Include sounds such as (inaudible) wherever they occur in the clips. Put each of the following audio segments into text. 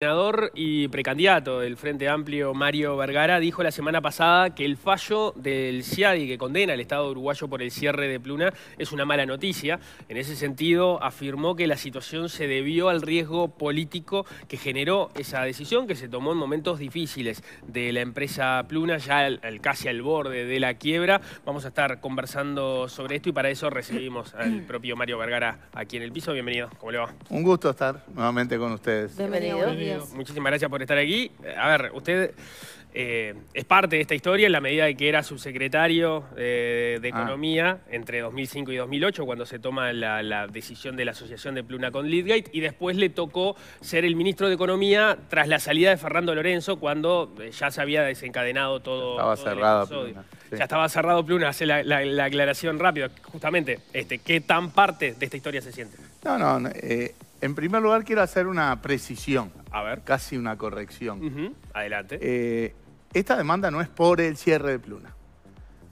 senador y precandidato del Frente Amplio, Mario Vergara, dijo la semana pasada que el fallo del CIADI que condena al Estado uruguayo por el cierre de Pluna es una mala noticia. En ese sentido, afirmó que la situación se debió al riesgo político que generó esa decisión que se tomó en momentos difíciles de la empresa Pluna, ya al, casi al borde de la quiebra. Vamos a estar conversando sobre esto y para eso recibimos al (clears throat) propio Mario Vergara aquí en el piso. Bienvenido, ¿cómo le va? Un gusto estar nuevamente con ustedes. Bienvenido. Muchísimas gracias por estar aquí. A ver, usted eh, es parte de esta historia en la medida de que era subsecretario eh, de ah. Economía entre 2005 y 2008, cuando se toma la, decisión de la asociación de Pluna con Lidgate, y después le tocó ser el ministro de Economía tras la salida de Fernando Lorenzo, cuando eh, ya se había desencadenado todo. Estaba cerrado. Pluna, Ya estaba cerrado Pluna, hace la, aclaración rápida. Justamente, este, ¿qué tan parte de esta historia se siente? No, no, no en primer lugar, quiero hacer una precisión. A ver. Casi una corrección. Adelante. Eh, esta demanda no es por el cierre de Pluna,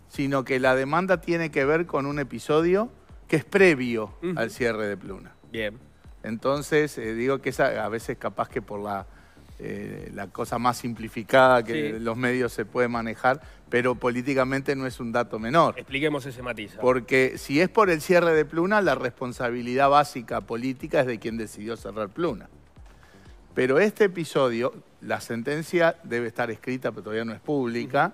sino que la demanda tiene que ver con un episodio que es previo al cierre de Pluna. Bien. Entonces, eh, digo que a veces capaz que por la eh, la cosa más simplificada que los medios se puede manejar, pero políticamente no es un dato menor. Expliquemos ese matiz. ¿ah? Porque si es por el cierre de Pluna, la responsabilidad básica política es de quien decidió cerrar Pluna. Pero este episodio, la sentencia debe estar escrita, pero todavía no es pública,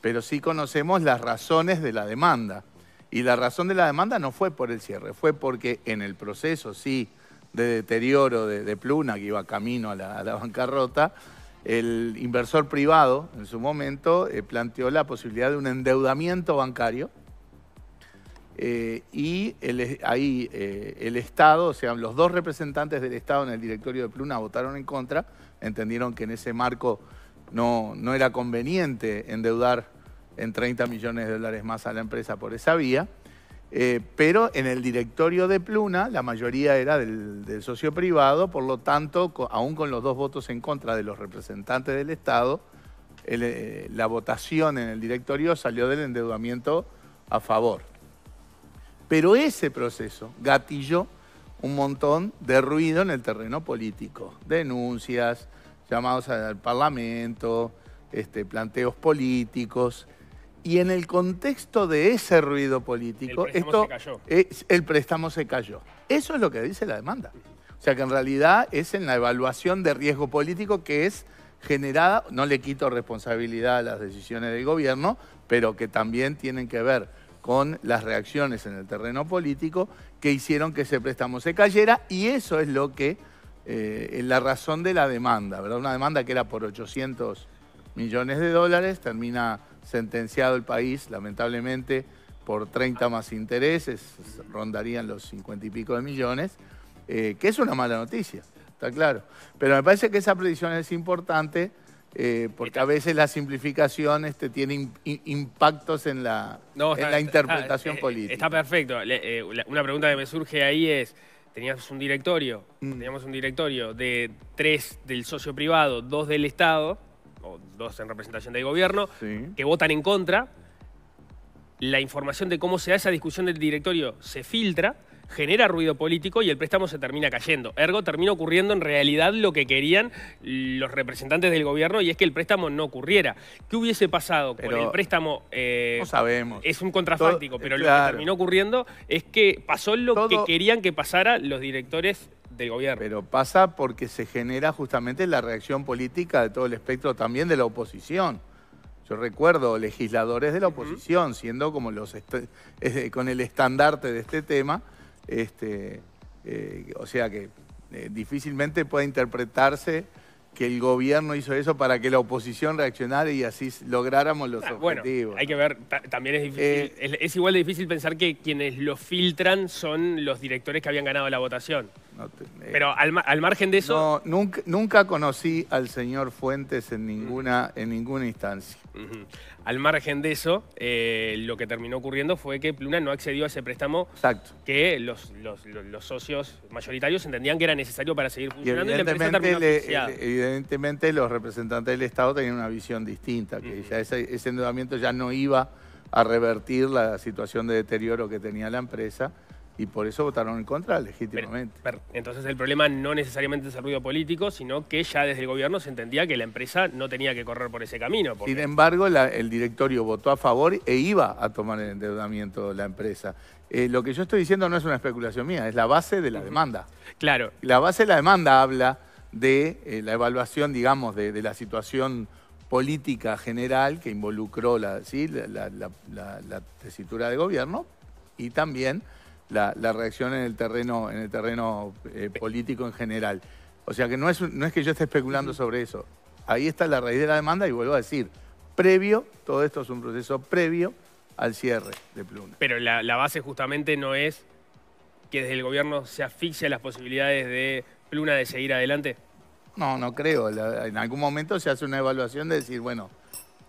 pero sí conocemos las razones de la demanda. Y la razón de la demanda no fue por el cierre, fue porque en el proceso sí de deterioro de, Pluna, que iba camino a la, bancarrota, el inversor privado en su momento eh, planteó la posibilidad de un endeudamiento bancario eh, y ahí eh, el Estado, o sea, los dos representantes del Estado en el directorio de Pluna votaron en contra, entendieron que en ese marco no, no era conveniente endeudar en 30 millones de dólares más a la empresa por esa vía. Eh, pero en el directorio de Pluna la mayoría era del, socio privado, por lo tanto, aún con los dos votos en contra de los representantes del Estado, eh, la votación en el directorio salió del endeudamiento a favor. Pero ese proceso gatilló un montón de ruido en el terreno político, denuncias, llamados al Parlamento, este, planteos políticos. Y en el contexto de ese ruido político, el préstamo esto, se cayó. el préstamo se cayó. Eso es lo que dice la demanda. O sea que en realidad es en la evaluación de riesgo político que es generada, no le quito responsabilidad a las decisiones del gobierno, pero que también tienen que ver con las reacciones en el terreno político que hicieron que ese préstamo se cayera y eso es lo que, eh, la razón de la demanda, ¿verdad? Una demanda que era por 800 millones de dólares, termina sentenciado el país, lamentablemente, por 30 más intereses, rondarían los 50 y pico de millones, eh, que es una mala noticia, está claro. Pero me parece que esa predicción es importante eh, porque a veces las simplificaciones te tiene impactos en la, en la interpretación eh, política. Está perfecto. una pregunta que me surge ahí es, teníamos un directorio, mm. teníamos un directorio de tres del socio privado, dos del Estado, o dos en representación del gobierno, que votan en contra. La información de cómo se da esa discusión del directorio se filtra, genera ruido político y el préstamo se termina cayendo. Ergo, termina ocurriendo en realidad lo que querían los representantes del gobierno y es que el préstamo no ocurriera. ¿Qué hubiese pasado con el préstamo? Eh, no sabemos. Es un contrafáctico, pero lo que terminó ocurriendo es que pasó lo que querían que pasara los directores gobierno. Pero pasa porque se genera justamente la reacción política de todo el espectro, también de la oposición. Yo recuerdo legisladores de la oposición siendo como los eh, con el estandarte de este tema, este, eh, o sea que eh, difícilmente puede interpretarse que el gobierno hizo eso para que la oposición reaccionara y así lográramos los ah, objetivos. Bueno, hay que ver, también es difícil, eh, es, igual de difícil pensar que quienes lo filtran son los directores que habían ganado la votación. Eh, Pero al, margen de eso... nunca, nunca conocí al señor Fuentes en ninguna, en ninguna instancia. Al margen de eso, eh, lo que terminó ocurriendo fue que Pluna no accedió a ese préstamo que los, socios mayoritarios entendían que era necesario para seguir funcionando. Y evidentemente, la empresa eh, evidentemente los representantes del Estado tenían una visión distinta, que ya ese endeudamiento ya no iba a revertir la situación de deterioro que tenía la empresa, y por eso votaron en contra legítimamente. entonces el problema no necesariamente es el ruido político, sino que ya desde el gobierno se entendía que la empresa no tenía que correr por ese camino. Sin embargo, el directorio votó a favor e iba a tomar el endeudamiento de la empresa. Eh, lo que yo estoy diciendo no es una especulación mía, es la base de la demanda. Claro. La base de la demanda habla de eh, la evaluación, digamos, de, la situación política general que involucró la, la tesitura de gobierno y también la, reacción en el terreno, en el terreno eh, político en general. O sea que no es, no es que yo esté especulando sobre eso. Ahí está la raíz de la demanda y vuelvo a decir, previo, todo esto es un proceso previo al cierre de Pluna. Pero la, base justamente no es que desde el gobierno se asfixie las posibilidades de Pluna de seguir adelante. No, no creo. en algún momento se hace una evaluación de decir, bueno,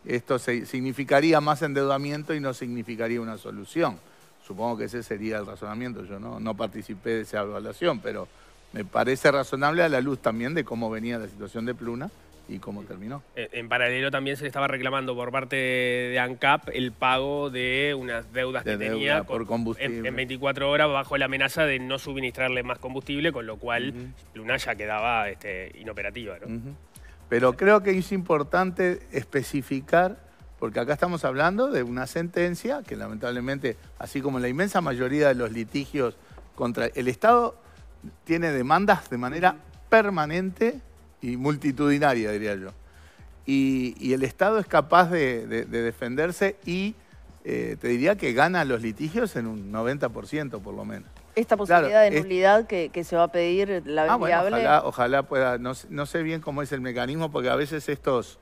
esto significaría más endeudamiento y no significaría una solución. Supongo que ese sería el razonamiento. Yo no, participé de esa evaluación, pero me parece razonable a la luz también de cómo venía la situación de Pluna y cómo terminó. Eh, en paralelo también se le estaba reclamando por parte de ANCAP el pago de unas deudas que tenía por combustible. En, 24 horas bajo la amenaza de no suministrarle más combustible, con lo cual Pluna ya quedaba este, inoperativa. Pero creo que es importante especificar porque acá estamos hablando de una sentencia que lamentablemente, así como la inmensa mayoría de los litigios contra el Estado, tiene demandas de manera permanente y multitudinaria, diría yo. Y, el Estado es capaz de, defenderse y eh, te diría que gana los litigios en un 90% por lo menos. Esta posibilidad de nulidad que, se va a pedir, la ah, ojalá, pueda, no sé bien cómo es el mecanismo, porque a veces estos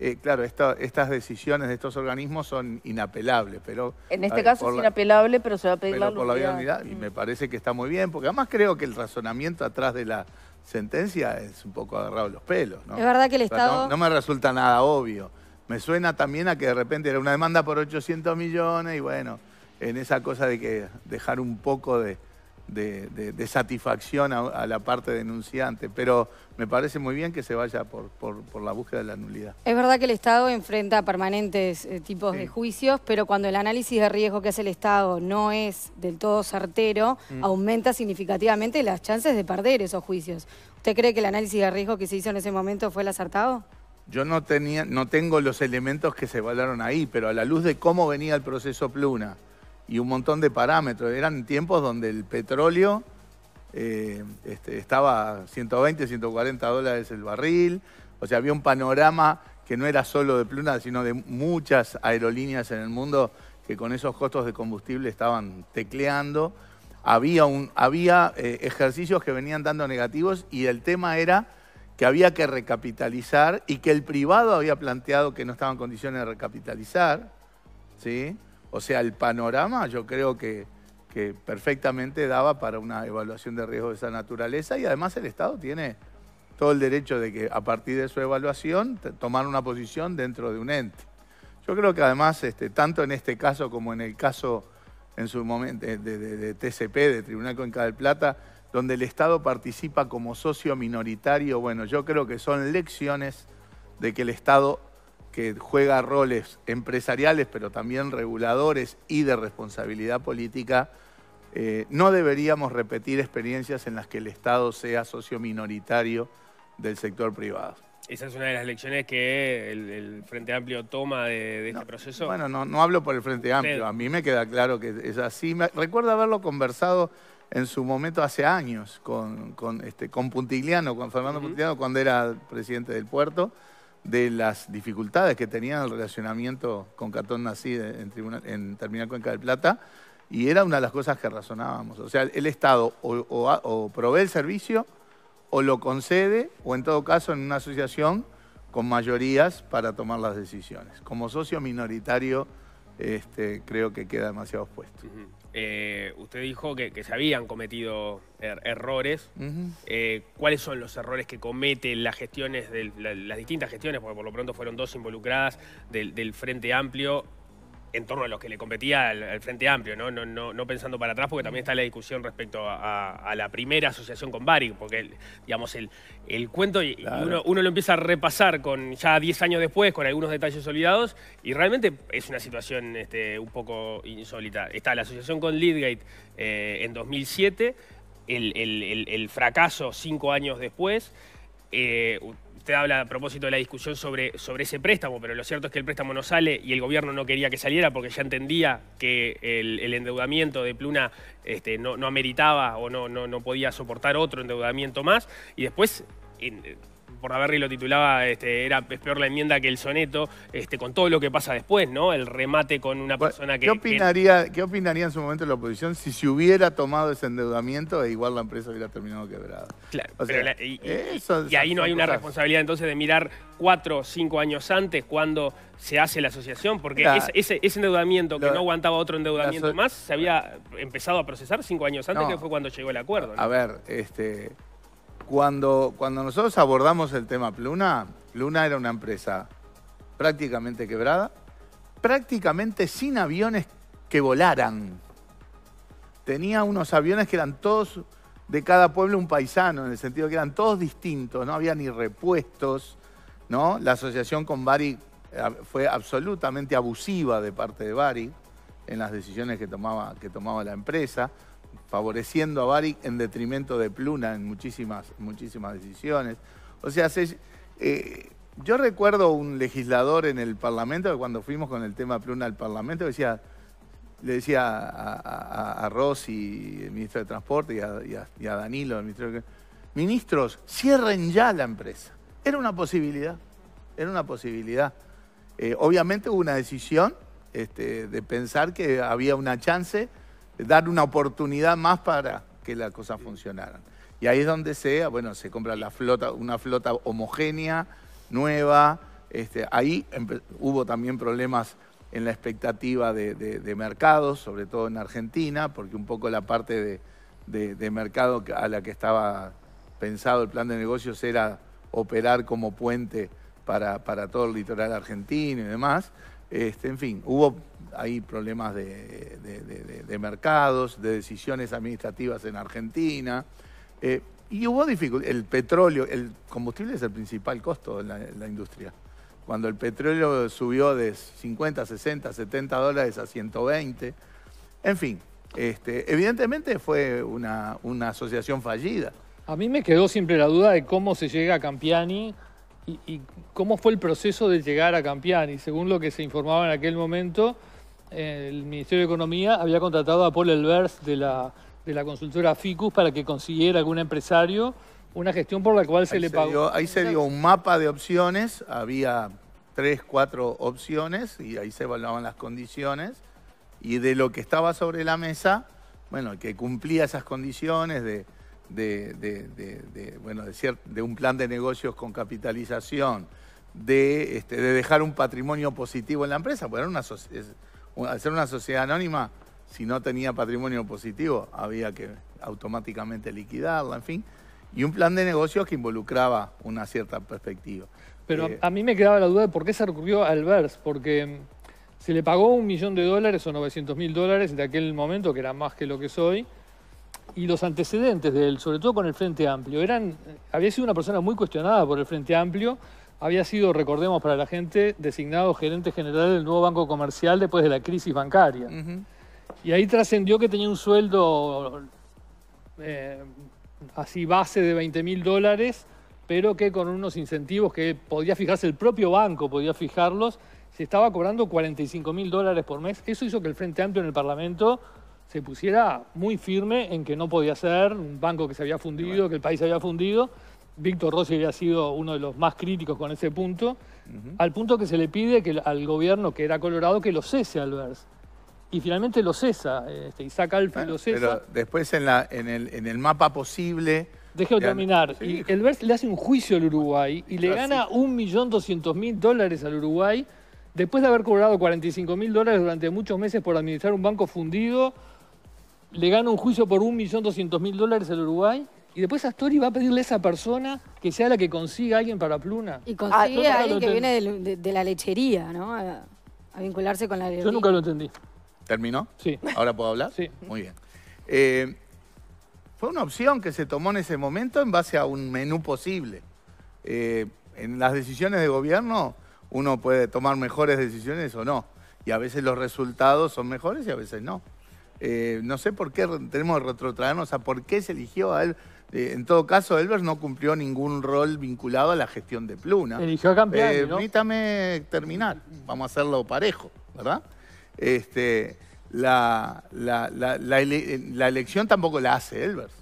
eh, claro, estas decisiones de estos organismos son inapelables, pero... En este caso es inapelable, pero se va a pedir la por y me mm. parece que está muy bien, porque además creo que el razonamiento atrás de la sentencia es un poco agarrado los pelos, Es verdad que el Estado... no, me resulta nada obvio. Me suena también a que de repente era una demanda por 800 millones y bueno, en esa cosa de que dejar un poco de de, satisfacción a, la parte denunciante, pero me parece muy bien que se vaya por, la búsqueda de la nulidad. Es verdad que el Estado enfrenta permanentes eh, tipos de juicios, pero cuando el análisis de riesgo que hace el Estado no es del todo certero, mm. aumenta significativamente las chances de perder esos juicios. ¿Usted cree que el análisis de riesgo que se hizo en ese momento fue el acertado? Yo no, tenía, no tengo los elementos que se evaluaron ahí, pero a la luz de cómo venía el proceso Pluna, y un montón de parámetros. Eran tiempos donde el petróleo eh, este, estaba a estaba 120, 140 dólares el barril, o sea, había un panorama que no era solo de Pluna, sino de muchas aerolíneas en el mundo que con esos costos de combustible estaban tecleando. Había, un, había eh, ejercicios que venían dando negativos y el tema era que había que recapitalizar y que el privado había planteado que no estaba en condiciones de recapitalizar. ¿sí? O sea, el panorama yo creo que, perfectamente daba para una evaluación de riesgo de esa naturaleza y además el Estado tiene todo el derecho de que a partir de su evaluación tomar una posición dentro de un ente. Yo creo que además, este, tanto en este caso como en el caso en su momento de, TCP, de Tribunal Cuenca del Plata, donde el Estado participa como socio minoritario, bueno, yo creo que son lecciones de que el Estado que juega roles empresariales, pero también reguladores y de responsabilidad política, eh, no deberíamos repetir experiencias en las que el Estado sea socio minoritario del sector privado. ¿Esa es una de las lecciones que el, Frente Amplio toma de, este proceso? Bueno, no, hablo por el Frente Amplio, a mí me queda claro que es así. recuerdo haberlo conversado en su momento hace años con, este, con Puntigliano, con Fernando Puntigliano, cuando era presidente del puerto de las dificultades que tenían el relacionamiento con Cartón Nací en, en Terminal Cuenca del Plata, y era una de las cosas que razonábamos. O sea, el Estado o, provee el servicio o lo concede, o en todo caso en una asociación con mayorías para tomar las decisiones. Como socio minoritario, este, creo que queda demasiado opuesto. Eh, usted dijo que, se habían cometido er-, errores. Eh, ¿Cuáles son los errores que cometen las gestiones, las distintas gestiones, porque por lo pronto fueron dos involucradas del Frente Amplio en torno a los que le competía al, Frente Amplio, ¿no? No, ¿no? pensando para atrás, porque también está la discusión respecto a, la primera asociación con Barry porque el, digamos, el, el cuento uno, lo empieza a repasar con ya 10 años después, con algunos detalles olvidados, y realmente es una situación este, un poco insólita. Está la asociación con Leadgate eh, en 2007, el, fracaso cinco años después. Eh, usted habla a propósito de la discusión sobre, sobre ese préstamo, pero lo cierto es que el préstamo no sale y el gobierno no quería que saliera porque ya entendía que el, endeudamiento de Pluna este, no, no, ameritaba o no, no, podía soportar otro endeudamiento más. Y después... Por lo titulaba, este, era, es peor la enmienda que el soneto, este, con todo lo que pasa después, ¿no? El remate con una persona que... ¿Qué opinaría, ¿Qué en su momento la oposición si se hubiera tomado ese endeudamiento e igual la empresa hubiera terminado quebrada? Claro, pero y, ahí no hay una responsabilidad entonces de mirar cuatro o cinco años antes cuando se hace la asociación, porque ese, endeudamiento que no aguantaba otro endeudamiento más se había empezado a procesar cinco años antes, que fue cuando llegó el acuerdo. A ver, este cuando, cuando nosotros abordamos el tema Pluna, Pluna era una empresa prácticamente quebrada, prácticamente sin aviones que volaran. Tenía unos aviones que eran todos de cada pueblo un paisano, en el sentido que eran todos distintos, no había ni repuestos, ¿no? La asociación con Bari eh, fue absolutamente abusiva de parte de Bari en las decisiones que tomaba, que tomaba la empresa favoreciendo a Baric en detrimento de Pluna en muchísimas, muchísimas decisiones. O sea, eh, yo recuerdo un legislador en el Parlamento, cuando fuimos con el tema Pluna al Parlamento, le decía a, a, Rossi, el ministro de Transporte, y a, Danilo, el ministro de... Ministros, cierren ya la empresa. Era una posibilidad, era una posibilidad. Eh, obviamente hubo una decisión este, de pensar que había una chance dar una oportunidad más para que las cosas funcionaran. Y ahí es donde sea bueno, se compra la flota, una flota homogénea, nueva. Este, ahí hubo también problemas en la expectativa de, mercados, sobre todo en Argentina, porque un poco la parte de, mercado a la que estaba pensado el plan de negocios era operar como puente para, para todo el litoral argentino y demás. Este, en fin, hubo hay problemas de, mercados, de decisiones administrativas en Argentina. Eh, y hubo dificultades. El petróleo, el combustible es el principal costo de la, industria. Cuando el petróleo subió de 50, 60, 70 dólares a 120, en fin, este, evidentemente fue una, asociación fallida. A mí me quedó siempre la duda de cómo se llega a Campiani y, cómo fue el proceso de llegar a Campiani. Según lo que se informaba en aquel momento, el Ministerio de Economía había contratado a Paul Elbers de la, de la consultora Ficus para que consiguiera algún empresario una gestión por la cual se le pagó. ahí se dio un mapa de opciones, había tres, cuatro opciones y ahí se evaluaban las condiciones y de lo que estaba sobre la mesa, bueno, que cumplía esas condiciones de, bueno, de, un plan de negocios con capitalización, de, este, dejar un patrimonio positivo en la empresa, porque era una al ser una sociedad anónima, si no tenía patrimonio positivo, había que automáticamente liquidarla, en fin, y un plan de negocios que involucraba una cierta perspectiva. Pero eh, a mí me quedaba la duda de por qué se recurrió al BERS, porque mm, se le pagó un millón de dólares o 900 mil dólares de aquel momento, que era más que lo que soy, y los antecedentes de él, sobre todo con el Frente Amplio, eran, eh, había sido una persona muy cuestionada por el Frente Amplio, había sido, recordemos para la gente, designado gerente general del nuevo banco comercial después de la crisis bancaria. Y ahí trascendió que tenía un sueldo eh, así base de 20 mil dólares, pero que con unos incentivos que podía fijarse el propio banco, podía fijarlos, se estaba cobrando 45 mil dólares por mes. Eso hizo que el Frente Amplio en el Parlamento se pusiera muy firme en que no podía ser un banco que se había fundido, que el país se había fundido. Víctor Rossi había sido uno de los más críticos con ese punto, al punto que se le pide que, al gobierno que era Colorado que lo cese al BERS. Y finalmente lo cesa, este, Isaac Alfa lo cesa. Pero después en, el, mapa posible... Déjame terminar. Y el BERS le hace un juicio al Uruguay y le ah, gana 1.200.000 dólares al Uruguay después de haber cobrado 45.000 dólares durante muchos meses por administrar un banco fundido. Le gana un juicio por 1.200.000 dólares al Uruguay y después Astori va a pedirle a esa persona que sea la que consiga a alguien para Pluna. Y ah, consigue a alguien que viene de, la lechería, ¿no? A, vincularse con la lechería. Yo nunca lo entendí. ¿Terminó? Sí. ¿Ahora puedo hablar? Sí. Muy bien. Eh, fue una opción que se tomó en ese momento en base a un menú posible. Eh, en las decisiones de gobierno uno puede tomar mejores decisiones o no. Y a veces los resultados son mejores y a veces no. Eh, no sé por qué tenemos que retrotraernos sea, por qué se eligió a él. Eh, en todo caso, Elbers no cumplió ningún rol vinculado a la gestión de Pluna. Eh, permítame terminar, vamos a hacerlo parejo, ¿verdad? Este, la, elección tampoco la hace Elbers.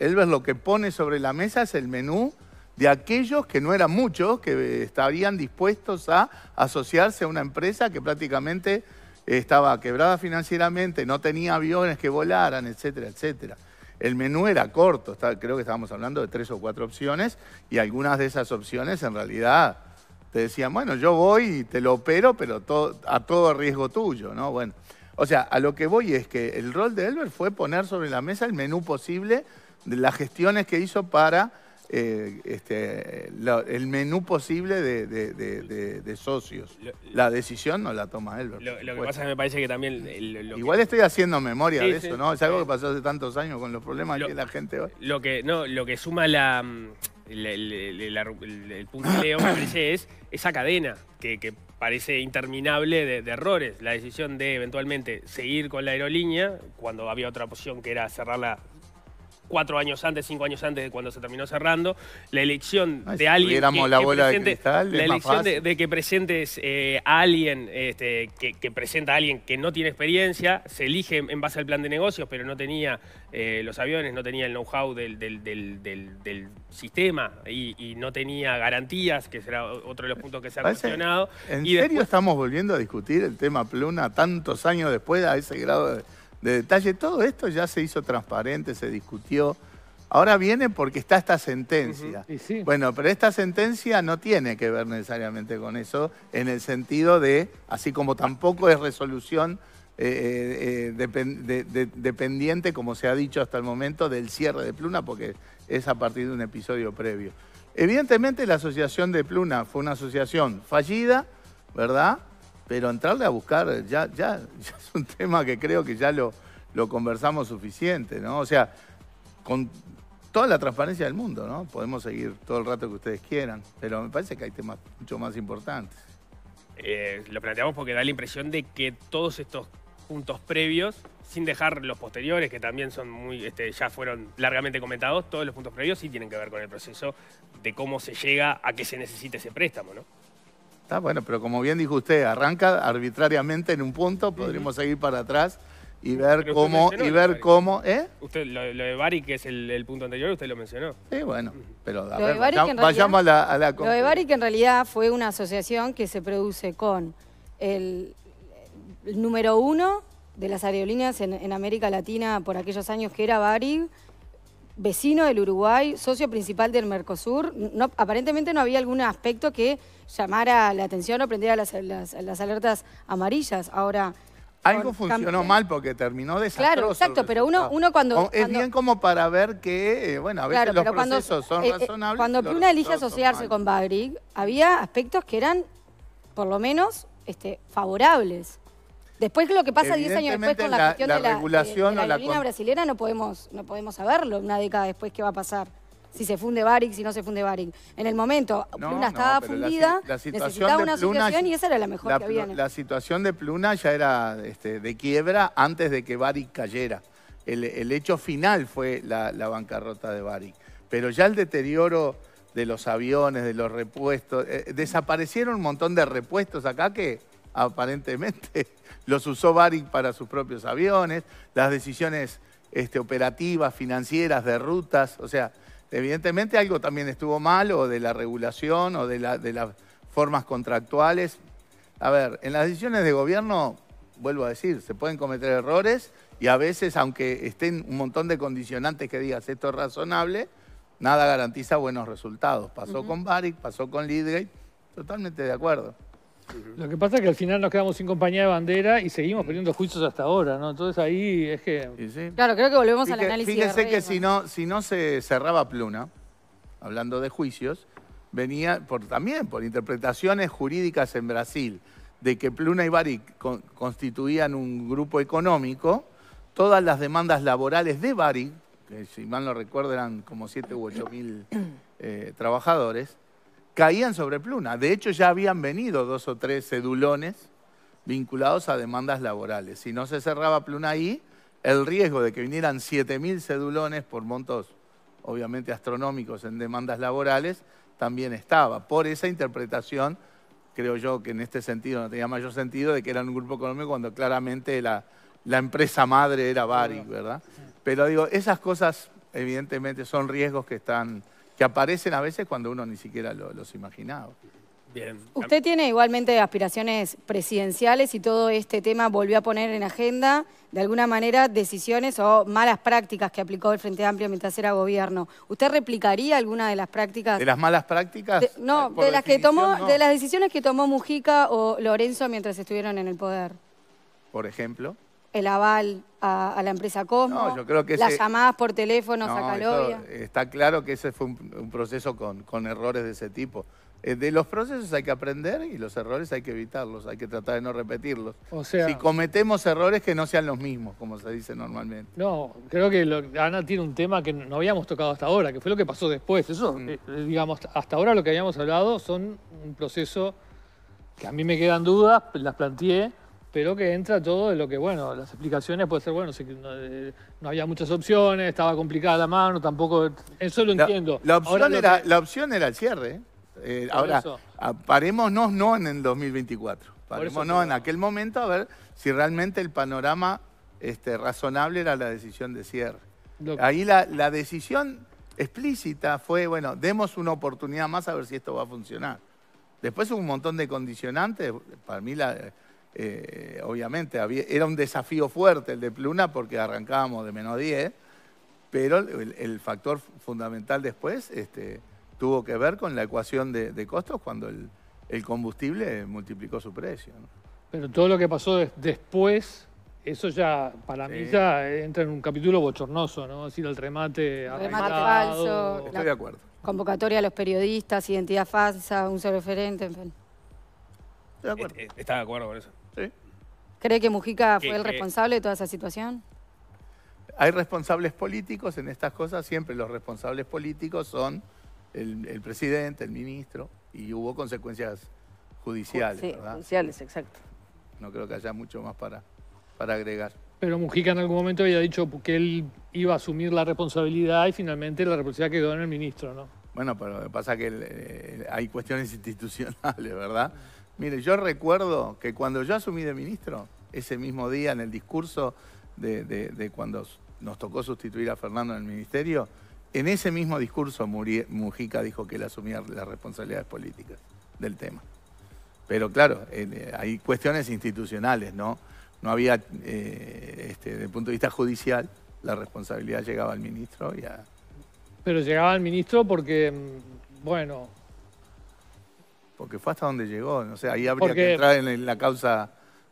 Elbers lo que pone sobre la mesa es el menú de aquellos que no eran muchos, que estarían dispuestos a asociarse a una empresa que prácticamente estaba quebrada financieramente, no tenía aviones que volaran, etcétera, etcétera. El menú era corto, creo que estábamos hablando de tres o cuatro opciones y algunas de esas opciones en realidad te decían, bueno, yo voy y te lo opero, pero todo, a todo riesgo tuyo, ¿no? Bueno, o sea, a lo que voy es que el rol de Elber fue poner sobre la mesa el menú posible de las gestiones que hizo para eh, este, el menú posible de, socios. la decisión no la toma él. Lo, que pasa es que me parece que también... Igual estoy haciendo memoria de eso, ¿no? Es algo que pasó hace tantos años con los problemas que la gente hoy. Lo que, no, lo que suma la... Mm, el, punto me parece, (coughs) es esa cadena que, parece interminable de, de, errores. La decisión de eventualmente seguir con la aerolínea, cuando había otra opción que era cerrarla cuatro años antes, cinco años antes de cuando se terminó cerrando, la elección de alguien que, la, de elección de, que presentes eh, a alguien este, que, presenta a alguien que no tiene experiencia, se elige en base al plan de negocios, pero no tenía eh, los aviones, no tenía el know-how del, sistema y, no tenía garantías, que será otro de los puntos que se ha mencionado. ¿En serio estamos volviendo a discutir el tema Pluna tantos años después a ese grado de de detalle. Todo esto ya se hizo transparente, se discutió. Ahora viene porque está esta sentencia. Bueno, pero esta sentencia no tiene que ver necesariamente con eso, en el sentido de, así como tampoco es resolución eh, eh, eh, dependiente, como se ha dicho hasta el momento, del cierre de Pluna, porque es a partir de un episodio previo. Evidentemente la asociación de Pluna fue una asociación fallida, ¿verdad? pero entrarle a buscar eh, ya, (laughs) ya, es un tema que creo que ya lo, conversamos suficiente, ¿no? O sea, con toda la transparencia del mundo, ¿no? Podemos seguir todo el rato que ustedes quieran, pero me parece que hay temas mucho más importantes. Eh, lo planteamos porque da la impresión de que todos estos puntos previos, sin dejar los posteriores, que también son muy, este, ya fueron largamente comentados, todos los puntos previos sí tienen que ver con el proceso de cómo se llega a que se necesite ese préstamo, ¿no? bueno, pero como bien dijo usted, arranca arbitrariamente en un punto, podríamos seguir para atrás y ver cómo y ver cómo ¿eh? usted lo, de Bari que es el, punto anterior usted lo mencionó sí bueno pero a vayamos a la, lo de Bari que en realidad fue una asociación que se produce con el, número uno de las aerolíneas en, América Latina por aquellos años que era Bari vecino del Uruguay, socio principal del Mercosur, no, aparentemente no había algún aspecto que llamara la atención o prendiera las, alertas amarillas. Ahora. Algo funcionó mal porque terminó desastroso. Claro, exacto, pero uno, uno cuando... Es bien como para ver que, eh, bueno, a veces los procesos cuando, son eh, eh, razonables. Cuando una elige asociarse con Bagrig, había aspectos que eran, por lo menos, este, favorables. Después lo que pasa 10 años después con la, cuestión de la regulación la, brasilera no podemos, no podemos saberlo una década después qué va a pasar. Si se funde Baric, si no se funde Baric. En el momento, Pluna estaba fundida, necesitaba una situación y esa era la mejor que había. La situación de Pluna ya era este, de quiebra antes de que Baric cayera. El, hecho final fue la, bancarrota de Baric. Pero ya el deterioro de los aviones, de los repuestos, eh, desaparecieron un montón de repuestos acá que aparentemente (laughs) los usó Baric para sus propios aviones, las decisiones este, operativas, financieras, de rutas, o sea, evidentemente algo también estuvo mal o de la regulación o de, las formas contractuales. A ver, en las decisiones de gobierno, vuelvo a decir, se pueden cometer errores y a veces, aunque estén un montón de condicionantes que digas esto es razonable, nada garantiza buenos resultados. Pasó con Baric, pasó con Lidgate, totalmente de acuerdo. Lo que pasa es que al final nos quedamos sin compañía de bandera y seguimos perdiendo juicios hasta ahora, ¿no? Entonces ahí es que... Claro, creo que volvemos a al análisis Fíjense que si no, si no se cerraba Pluna, hablando de juicios, venía por, también por interpretaciones jurídicas en Brasil, de que Pluna y Baric constituían un grupo económico, todas las demandas laborales de Baric, que si mal no recuerdo eran como 7 u 8 mil eh, trabajadores, caían sobre Pluna. De hecho, ya habían venido dos o tres cedulones vinculados a demandas laborales. Si no se cerraba Pluna ahí, el riesgo de que vinieran 7.000 cedulones por montos obviamente astronómicos en demandas laborales también estaba. Por esa interpretación, creo yo que en este sentido no tenía mayor sentido de que eran un grupo económico cuando claramente la, la empresa madre era Bari, ¿verdad? Pero digo, esas cosas evidentemente son riesgos que están que aparecen a veces cuando uno ni siquiera los imaginaba. Usted tiene igualmente aspiraciones presidenciales y todo este tema volvió a poner en agenda, de alguna manera, decisiones o malas prácticas que aplicó el Frente Amplio mientras era gobierno. ¿Usted replicaría alguna de las prácticas? ¿De las malas prácticas? no, de las, que tomó, no. de las decisiones que tomó Mujica o Lorenzo mientras estuvieron en el poder. Por ejemplo el aval a, la empresa Cosmo, las llamadas por teléfono a Calovia. Está claro que ese fue un, proceso con, errores de ese tipo. Eh, de los procesos hay que aprender y los errores hay que evitarlos, hay que tratar de no repetirlos. si cometemos errores que no sean los mismos, como se dice normalmente. No, creo que Ana tiene un tema que no habíamos tocado hasta ahora, que fue lo que pasó después. Eso, mm. eh, eh, digamos, hasta ahora lo que habíamos hablado son un proceso que a mí me quedan dudas, las planteé pero que entra todo de lo que, bueno, las explicaciones puede ser, bueno, no, eh, no había muchas opciones, estaba complicada la mano, tampoco, eso lo entiendo. La, opción, era, el cierre. Eh. Eh, ahora, ah, parémonos no en el 2024, parémonos no en aquel momento a ver si realmente el panorama este, razonable era la decisión de cierre. Ahí la decisión explícita fue, bueno, demos una oportunidad más a ver si esto va a funcionar. Después hubo un montón de condicionantes, para mí la eh, obviamente había, era un desafío fuerte el de Pluna porque arrancábamos de menos 10, pero el, factor fundamental después este, tuvo que ver con la ecuación de, costos cuando el, combustible multiplicó su precio. Pero todo lo que pasó después, eso ya para mí ya entra en un capítulo bochornoso, ¿no? Es decir, el remate... remate falso. Estoy de acuerdo. Convocatoria a los periodistas, identidad falsa, un solo referente, en fin. de acuerdo. Eh, eh, Está de acuerdo con eso. ¿Cree que Mujica fue el responsable de toda esa situación? Hay responsables políticos en estas cosas, siempre los responsables políticos son el, presidente, el ministro, y hubo consecuencias judiciales. Sí, judiciales, exacto. No creo que haya mucho más para, para agregar. Pero Mujica en algún momento había dicho que él iba a asumir la responsabilidad y finalmente la responsabilidad quedó en el ministro, ¿no? Bueno, pero pasa que hay cuestiones (laughs) institucionales, ¿verdad? Mire, yo recuerdo que cuando yo asumí de ministro, ese mismo día en el discurso de, cuando nos tocó sustituir a Fernando en el ministerio, en ese mismo discurso Mujica dijo que él asumía las responsabilidades políticas del tema. Pero claro, eh, hay cuestiones institucionales, ¿no? No había, eh, este, desde el punto de vista judicial, la responsabilidad llegaba al ministro Pero llegaba al ministro porque, mm, bueno, porque fue hasta donde llegó. No sé, ahí habría que entrar en la causa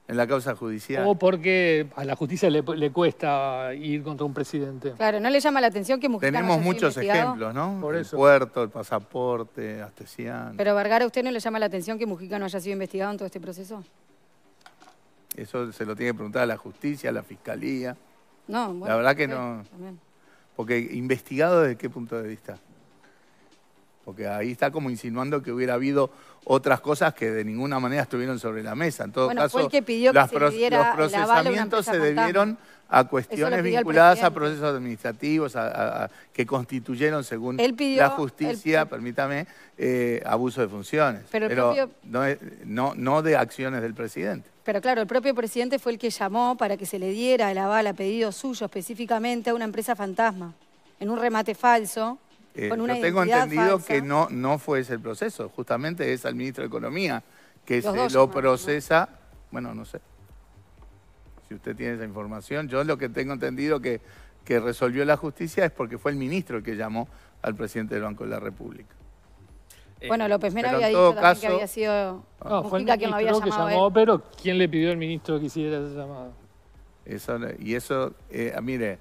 en la causa judicial. O porque a la justicia le, cuesta ir contra un presidente. Claro, no le llama la atención que Mujica no haya Tenemos muchos ejemplos, ¿no? Por eso. El puerto, el pasaporte, Astesiano. Pero Vargas, usted no le llama la atención que Mujica no haya sido investigado en todo este proceso? Eso se lo tiene que preguntar a la justicia, a la fiscalía. No, bueno. La verdad que no. Porque investigado desde qué punto de vista porque ahí está como insinuando que hubiera habido otras cosas que de ninguna manera estuvieron sobre la mesa. En todo bueno, caso, fue el que pidió que se los procesamientos se debieron a cuestiones vinculadas a procesos administrativos que constituyeron, según la justicia, permítame, eh, abuso de funciones. Pero, no, no, no de acciones del presidente. Pero claro, el propio presidente fue el que llamó para que se le diera el aval a pedido suyo específicamente a una empresa fantasma, en un remate falso eh, yo tengo entendido que no, no fue ese el proceso, justamente es al ministro de Economía que se lo procesa, bueno, no sé. Si usted tiene esa información, yo lo que tengo entendido que, que resolvió la justicia es porque fue el ministro el que llamó al presidente del Banco de la República. Eh, bueno, López Mena había dicho que había sido ah. no, fue el había llamado. Que llamó, ¿eh? pero ¿quién le pidió al ministro que hiciera esa llamada? Eso, y eso, ah, mire,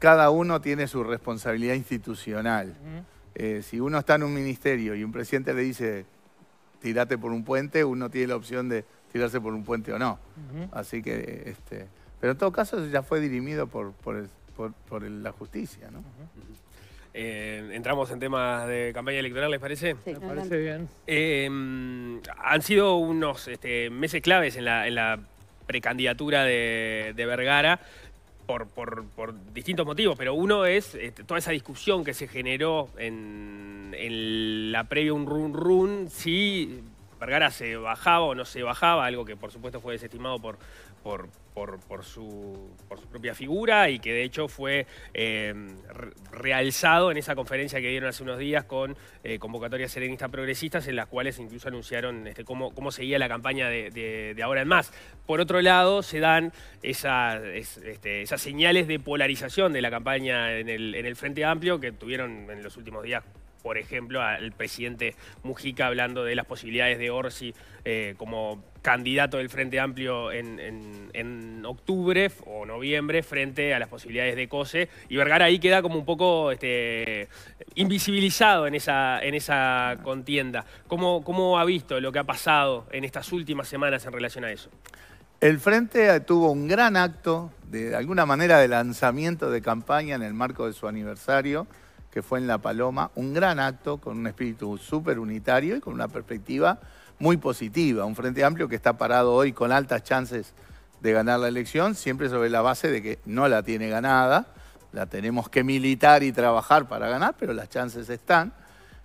cada uno tiene su responsabilidad institucional. Eh, si uno está en un ministerio y un presidente le dice, tirate por un puente, uno tiene la opción de tirarse por un puente o no. Así que, este, pero en todo caso ya fue dirimido por, la justicia, ¿no? Eh, entramos en temas de campaña electoral, ¿les parece? me parece bien. Em, han sido unos este, meses claves en la, precandidatura de Vergara por, distintos motivos, pero uno es eh, toda esa discusión que se generó en, la previa un run run, si Vergara se bajaba o no se bajaba, algo que por supuesto fue desestimado por por, su, propia figura y que de hecho fue eh, realzado en esa conferencia que dieron hace unos días con eh, convocatorias serenistas progresistas en las cuales incluso anunciaron este, cómo, seguía la campaña de, ahora en más. Por otro lado, se dan este, esas, señales de polarización de la campaña en el Frente Amplio que tuvieron en los últimos días por ejemplo, al presidente Mujica hablando de las posibilidades de Orsi eh, como candidato del Frente Amplio en, octubre o noviembre frente a las posibilidades de COSE. Y Vergara ahí queda como un poco este, invisibilizado en esa, en esa contienda. ¿Cómo, ha visto lo que ha pasado en estas últimas semanas en relación a eso? El Frente tuvo un gran acto, de alguna manera, de lanzamiento de campaña en el marco de su aniversario que fue en La Paloma, un gran acto con un espíritu súper unitario y con una perspectiva muy positiva. Un Frente Amplio que está parado hoy con altas chances de ganar la elección, siempre sobre la base de que no la tiene ganada, la tenemos que militar y trabajar para ganar, pero las chances están.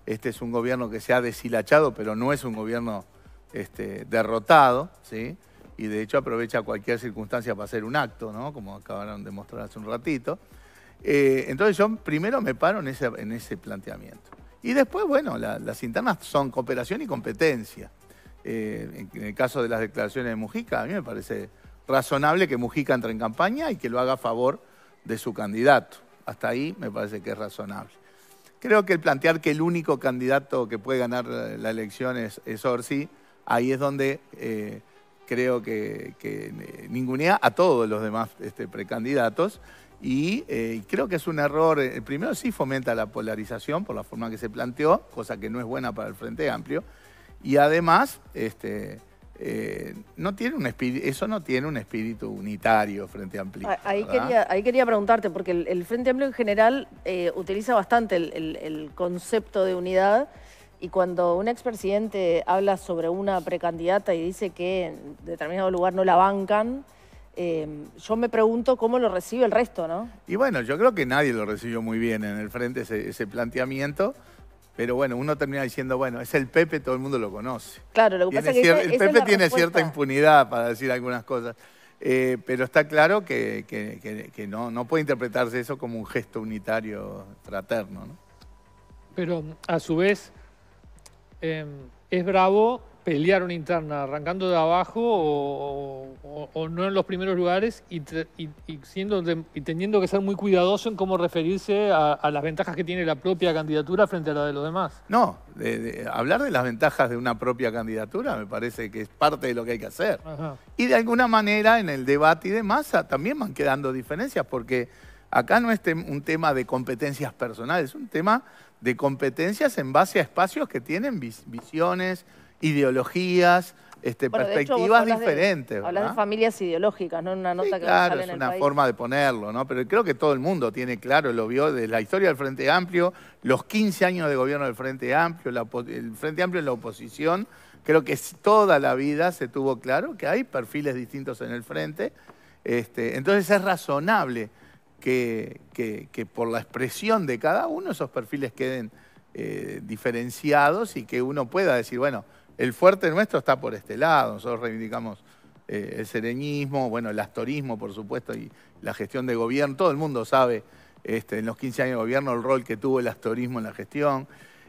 Este es un gobierno que se ha deshilachado, pero no es un gobierno este, derrotado, ¿sí? y de hecho aprovecha cualquier circunstancia para hacer un acto, ¿no? como acabaron de mostrar hace un ratito. Eh, entonces yo primero me paro en ese, planteamiento. Y después, bueno, las internas son cooperación y competencia. Eh, en, el caso de las declaraciones de Mujica, a mí me parece razonable que Mujica entre en campaña y que lo haga a favor de su candidato. Hasta ahí me parece que es razonable. Creo que el plantear que el único candidato que puede ganar la, elección es, Orsi, ahí es donde eh, creo que, ningunea a todos los demás este, precandidatos. Y eh, creo que es un error. Eh, primero sí fomenta la polarización por la forma que se planteó, cosa que no es buena para el Frente Amplio. Y además, este, eh, no tiene un eso no tiene un espíritu unitario frente amplio. Ah, ahí quería, preguntarte, porque el, Frente Amplio en general utiliza bastante el, el, concepto de unidad y cuando un expresidente habla sobre una precandidata y dice que en determinado lugar no la bancan, Em, yo me pregunto cómo lo recibe el resto, ¿no? Y bueno, yo creo que nadie lo recibió muy bien en el frente ese, planteamiento. Pero bueno, uno termina diciendo, bueno, es el Pepe, todo el mundo lo conoce. Claro, lo que pasa que El Pepe tiene cierta impunidad para decir algunas cosas. Eh, pero está claro que, no, puede interpretarse eso como un gesto unitario fraterno. Pero a su vez, em, es bravo pelear interna arrancando de abajo o, no en los primeros lugares y, siendo y, teniendo que ser muy cuidadoso en cómo referirse a, las ventajas que tiene la propia candidatura frente a la de los demás. No, hablar de las ventajas de una propia candidatura me parece que es parte de lo que hay que hacer. Y de alguna manera en el debate y de masa también van quedando diferencias porque acá no es un tema de competencias personales, es un tema de competencias en base a espacios que tienen visiones, ideologías, este, perspectivas diferentes. hablas de familias ideológicas, ¿no? Una nota que claro, es en el una forma de ponerlo, ¿no? Pero creo que todo el mundo tiene claro, lo vio de la historia del Frente Amplio, los 15 años de gobierno del Frente Amplio, el Frente Amplio en la oposición. Creo que toda la vida se tuvo claro que hay perfiles distintos en el frente. Este, entonces es razonable que, por la expresión de cada uno esos perfiles queden eh, diferenciados y que uno pueda decir, bueno, el fuerte nuestro está por este lado, nosotros reivindicamos eh, el sereñismo, bueno, el astorismo, por supuesto, y la gestión de gobierno, todo el mundo sabe este, en los 15 años de gobierno el rol que tuvo el astorismo en la gestión,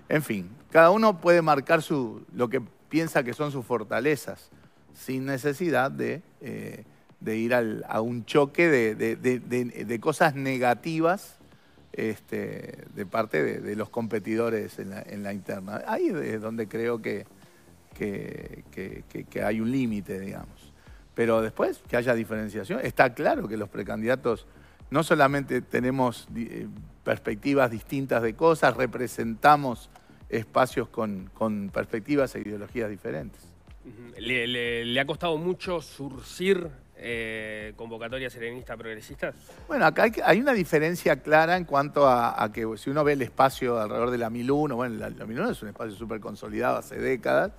en fin, cada uno puede marcar su, lo que piensa que son sus fortalezas, sin necesidad de, eh, ir a un choque de, cosas negativas este, de parte de, los competidores en en la interna. Ahí es donde creo que que, que, hay un límite, digamos. Pero después, que haya diferenciación, está claro que los precandidatos no solamente tenemos eh, perspectivas distintas de cosas, representamos espacios con, perspectivas e ideologías diferentes. ¿Le, ha costado mucho surcir eh, convocatorias serenistas progresistas? Bueno, acá hay, una diferencia clara en cuanto a, que si uno ve el espacio alrededor de la 1001, bueno, la, la 1001 es un espacio súper consolidado hace décadas,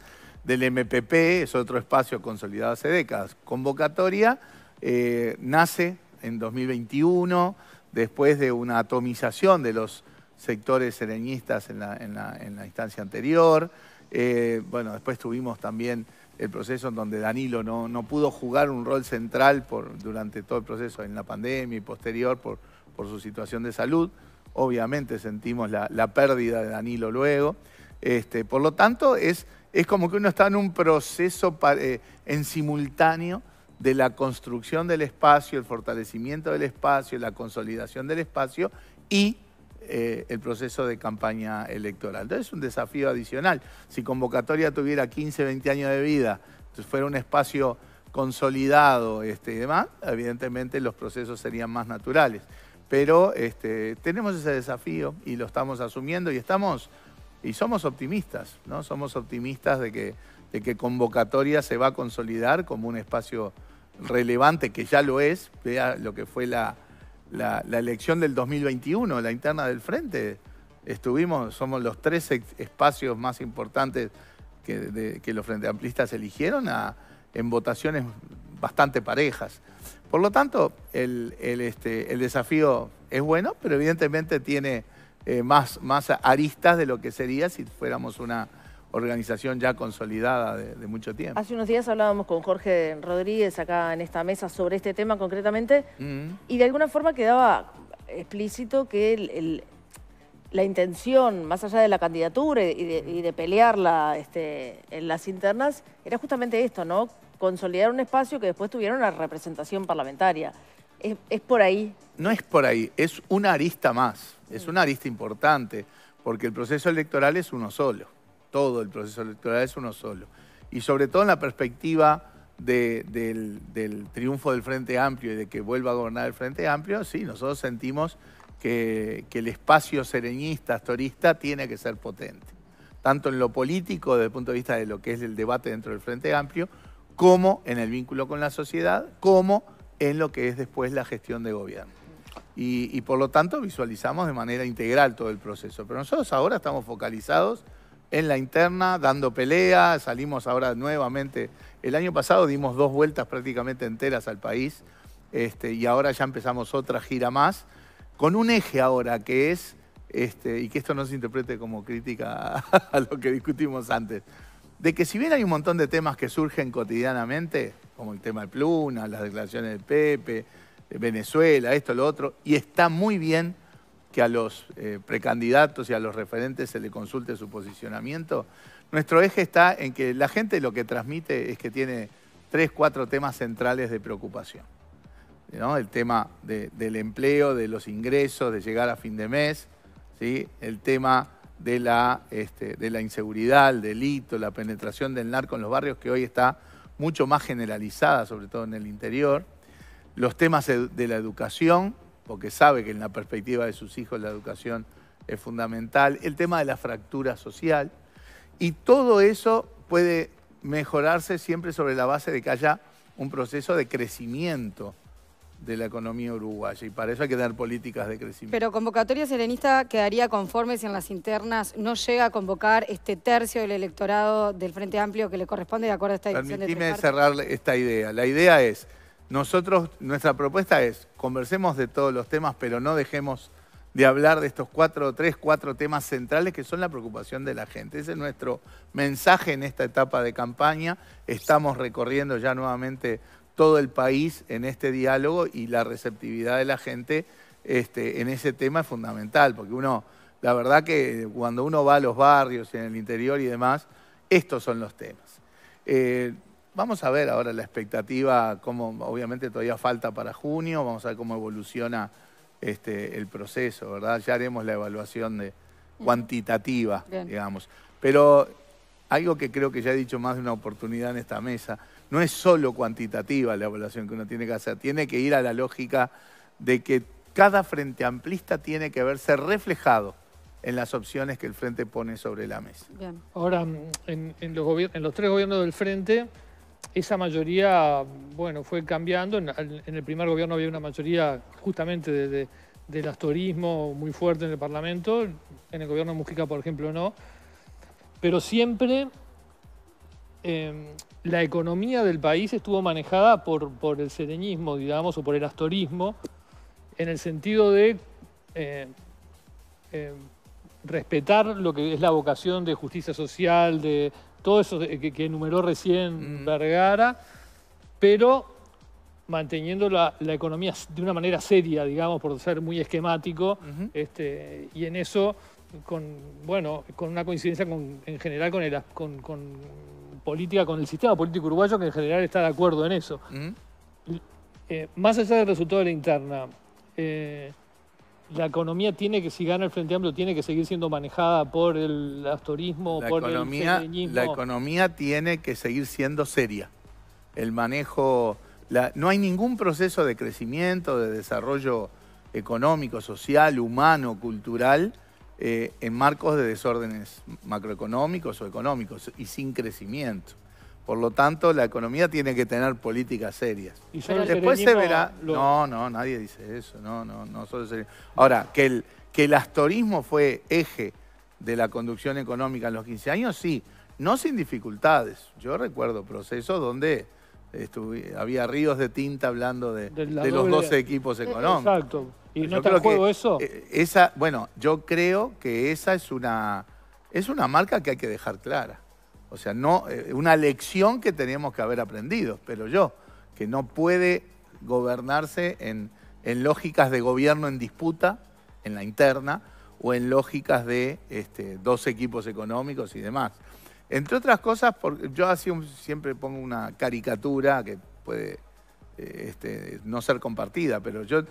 del MPP, es otro espacio consolidado hace décadas. Convocatoria eh, nace en 2021, después de una atomización de los sectores sereñistas en la, instancia anterior. Eh, bueno, después tuvimos también el proceso en donde Danilo no, pudo jugar un rol central por, durante todo el proceso en la pandemia y posterior por, por su situación de salud. Obviamente sentimos la, la pérdida de Danilo luego. Este, por lo tanto, es es como que uno está en un proceso eh, en simultáneo de la construcción del espacio, el fortalecimiento del espacio, la consolidación del espacio y eh, el proceso de campaña electoral. Entonces es un desafío adicional. Si convocatoria tuviera 15, 20 años de vida, fuera un espacio consolidado este, y demás, evidentemente los procesos serían más naturales. Pero este, tenemos ese desafío y lo estamos asumiendo y estamos y somos optimistas, ¿no? Somos optimistas de que, de que Convocatoria se va a consolidar como un espacio relevante, que ya lo es, vea lo que fue la, elección del 2021, la interna del Frente. Estuvimos, somos los tres espacios más importantes que, los Frente Amplistas eligieron en votaciones bastante parejas. Por lo tanto, este, el desafío es bueno, pero evidentemente tiene eh, más, aristas de lo que sería si fuéramos una organización ya consolidada de, mucho tiempo. Hace unos días hablábamos con Jorge Rodríguez acá en esta mesa sobre este tema concretamente y de alguna forma quedaba explícito que la intención, más allá de la candidatura y de, y pelear este, en las internas, era justamente esto, ¿no? Consolidar un espacio que después tuviera una representación parlamentaria es, por ahí. No es por ahí, es una arista más, es una arista importante, porque el proceso electoral es uno solo, todo el proceso electoral es uno solo. Y sobre todo en la perspectiva del, triunfo del Frente Amplio y de que vuelva a gobernar el Frente Amplio, sí, nosotros sentimos que, el espacio sereñista, astorista, tiene que ser potente. Tanto en lo político, desde el punto de vista de lo que es el debate dentro del Frente Amplio, como en el vínculo con la sociedad, como en lo que es después la gestión de gobierno. Y, por lo tanto visualizamos de manera integral todo el proceso. Pero nosotros ahora estamos focalizados en la interna, dando pelea, salimos ahora nuevamente. El año pasado dimos dos vueltas prácticamente enteras al país este, y ahora ya empezamos otra gira más, con un eje ahora que es, este, y que esto no se interprete como crítica (laughs) a lo que discutimos antes, de que si bien hay un montón de temas que surgen cotidianamente, como el tema del Pluna, las declaraciones del Pepe, de Venezuela, esto, lo otro, y está muy bien que a los eh, precandidatos y a los referentes se le consulte su posicionamiento, nuestro eje está en que la gente lo que transmite es que tiene tres, cuatro temas centrales de preocupación. El tema del empleo, de los ingresos, de llegar a fin de mes, el tema de la, este, de la inseguridad, el delito, la penetración del narco en los barrios, que hoy está mucho más generalizada, sobre todo en el interior. Los temas de la educación, porque sabe que en la perspectiva de sus hijos la educación es fundamental. El tema de la fractura social. Y todo eso puede mejorarse siempre sobre la base de que haya un proceso de crecimiento de la economía uruguaya y para eso hay que dar políticas de crecimiento. Pero convocatoria serenista quedaría conforme si en las internas no llega a convocar este tercio del electorado del Frente Amplio que le corresponde de acuerdo a esta decisión de cerrar esta idea. La idea es, nosotros, nuestra propuesta es, conversemos de todos los temas, pero no dejemos de hablar de estos cuatro, tres, cuatro temas centrales que son la preocupación de la gente. Ese es nuestro mensaje en esta etapa de campaña. Estamos recorriendo ya nuevamente todo el país en este diálogo y la receptividad de la gente este, en ese tema es fundamental, porque uno, la verdad que cuando uno va a los barrios y en el interior y demás, estos son los temas. Eh, vamos a ver ahora la expectativa, cómo, obviamente todavía falta para junio, vamos a ver cómo evoluciona este, el proceso, ¿verdad? Ya haremos la evaluación de, cuantitativa, digamos. Pero algo que creo que ya he dicho más de una oportunidad en esta mesa, no es solo cuantitativa la evaluación que uno tiene que hacer, tiene que ir a la lógica de que cada frente amplista tiene que verse reflejado en las opciones que el frente pone sobre la mesa. Ahora, en, los tres gobiernos del frente, esa mayoría, bueno, fue cambiando. En, el primer gobierno había una mayoría justamente del astorismo muy fuerte en el Parlamento, en el gobierno de Mujica, por ejemplo, no. Pero siempre Em, la economía del país estuvo manejada por, el sereñismo, digamos, o por el astorismo, en el sentido de em, em, respetar lo que es la vocación de justicia social, de todo eso que, enumeró recién mm. Vergara, pero manteniendo la, economía de una manera seria, digamos, por ser muy esquemático, este, y en eso, con, bueno, con una coincidencia en general con, el, con política, con el sistema político uruguayo, que en general está de acuerdo en eso. Eh, más allá del resultado de la interna, eh, la economía tiene que, si gana el Frente Amplio, tiene que seguir siendo manejada por el astorismo, la por economía, La economía tiene que seguir siendo seria. El manejo... no hay ningún proceso de crecimiento, de desarrollo económico, social, humano, cultural eh, en marcos de desórdenes macroeconómicos o económicos y sin crecimiento. Por lo tanto, la economía tiene que tener políticas serias. Y Después se verá. No, no, nadie dice eso. No, no, no solo Ahora, que el, que el astorismo fue eje de la conducción económica en los 15 años, sí, no sin dificultades. Yo recuerdo procesos donde había ríos de tinta hablando de, los 12 equipos eh, económicos. Exacto. ¿Y no te juego eso? Eh, esa, bueno, yo creo que esa es una, es una marca que hay que dejar clara. O sea, no, eh, una lección que teníamos que haber aprendido, pero yo, que no puede gobernarse en, lógicas de gobierno en disputa, en la interna, o en lógicas de este, dos equipos económicos y demás. Entre otras cosas, porque yo así siempre pongo una caricatura que puede eh, este, no ser compartida, pero yo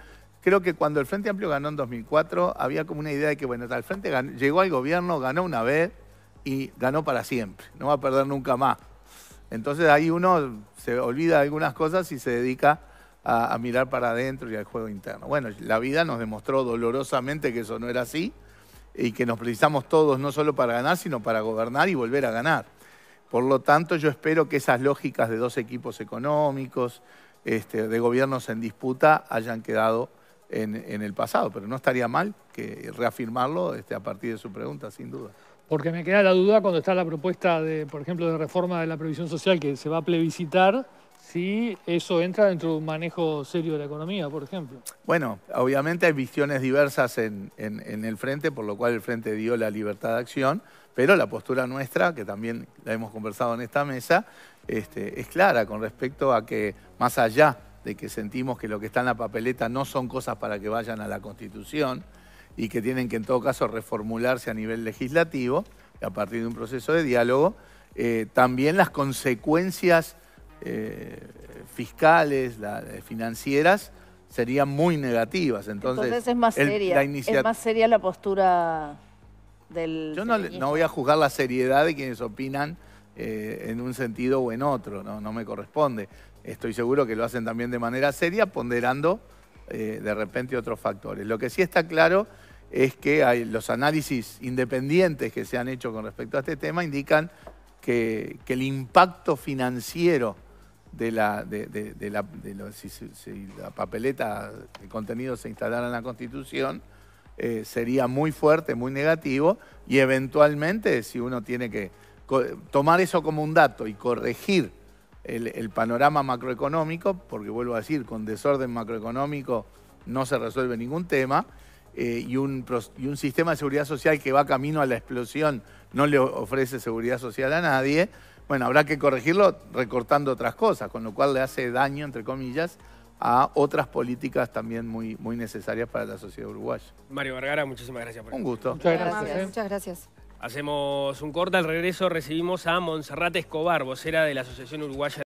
creo que cuando el Frente Amplio ganó en 2004, había como una idea de que, bueno, el Frente llegó al gobierno, ganó una vez y ganó para siempre, no va a perder nunca más. Entonces ahí uno se olvida de algunas cosas y se dedica a, mirar para adentro y al juego interno. Bueno, la vida nos demostró dolorosamente que eso no era así y que nos precisamos todos no solo para ganar, sino para gobernar y volver a ganar. Por lo tanto, yo espero que esas lógicas de dos equipos económicos, este, de gobiernos en disputa, hayan quedado en, el pasado, pero no estaría mal que reafirmarlo este, a partir de su pregunta, sin duda. Porque me queda la duda cuando está la propuesta, de, por ejemplo, de reforma de la previsión social que se va a plebiscitar, si eso entra dentro de un manejo serio de la economía, por ejemplo. Bueno, obviamente hay visiones diversas en, el Frente, por lo cual el Frente dio la libertad de acción, pero la postura nuestra, que también la hemos conversado en esta mesa, este, es clara con respecto a que más allá de que sentimos que lo que está en la papeleta no son cosas para que vayan a la Constitución y que tienen que en todo caso reformularse a nivel legislativo, a partir de un proceso de diálogo, eh, también las consecuencias eh, fiscales, eh, financieras, serían muy negativas. Entonces, es, más seria, es más seria la postura del... Yo no, voy a juzgar la seriedad de quienes opinan en un sentido o en otro, no, no me corresponde estoy seguro que lo hacen también de manera seria, ponderando eh, de repente otros factores. Lo que sí está claro es que los análisis independientes que se han hecho con respecto a este tema indican que, el impacto financiero de la, papeleta de contenido se instalara en la Constitución eh, sería muy fuerte, muy negativo, y eventualmente si uno tiene que tomar eso como un dato y corregir el, panorama macroeconómico, porque vuelvo a decir, con desorden macroeconómico no se resuelve ningún tema, eh, y, un, y un sistema de seguridad social que va camino a la explosión no le ofrece seguridad social a nadie, bueno, habrá que corregirlo recortando otras cosas, con lo cual le hace daño, entre comillas, a otras políticas también muy, muy necesarias para la sociedad uruguaya. Mario Vergara, muchísimas gracias por Un gusto. Muchas gracias. Hacemos un corte, al regreso recibimos a Monserrate Escobar, vocera de la Asociación Uruguaya.